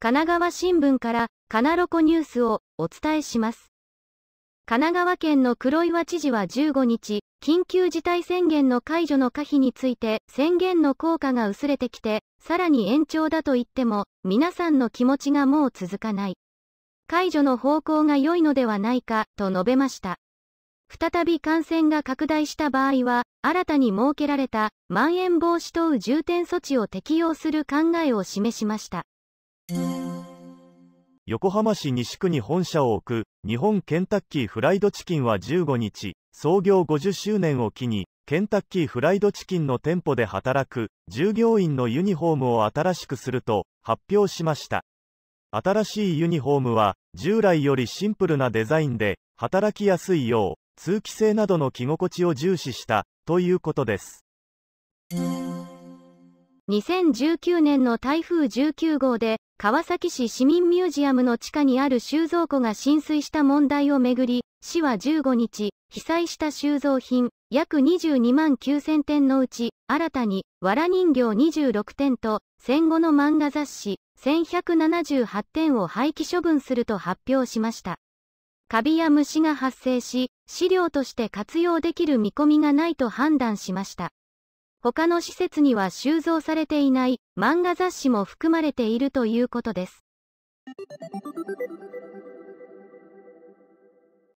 神奈川新聞からカナロコニュースをお伝えします。神奈川県の黒岩知事は15日、緊急事態宣言の解除の可否について宣言の効果が薄れてきて、さらに延長だと言っても、皆さんの気持ちがもう続かない。解除の方向が良いのではないかと述べました。再び感染が拡大した場合は、新たに設けられた、まん延防止等重点措置を適用する考えを示しました。横浜市西区に本社を置く日本ケンタッキーフライドチキンは15日創業50周年を機にケンタッキーフライドチキンの店舗で働く従業員のユニフォームを新しくすると発表しました新しいユニフォームは従来よりシンプルなデザインで働きやすいよう、通気性などの着心地を重視したということです2019年の台風19号で川崎市市民ミュージアムの地下にある収蔵庫が浸水した問題をめぐり市は15日被災した収蔵品約22万9000点のうち新たに藁人形26点と戦後の漫画雑誌1178点を廃棄処分すると発表しましたカビや虫が発生し、飼料として活用できる見込みがないと判断しました。他の施設には収蔵されていない漫画雑誌も含まれているということです。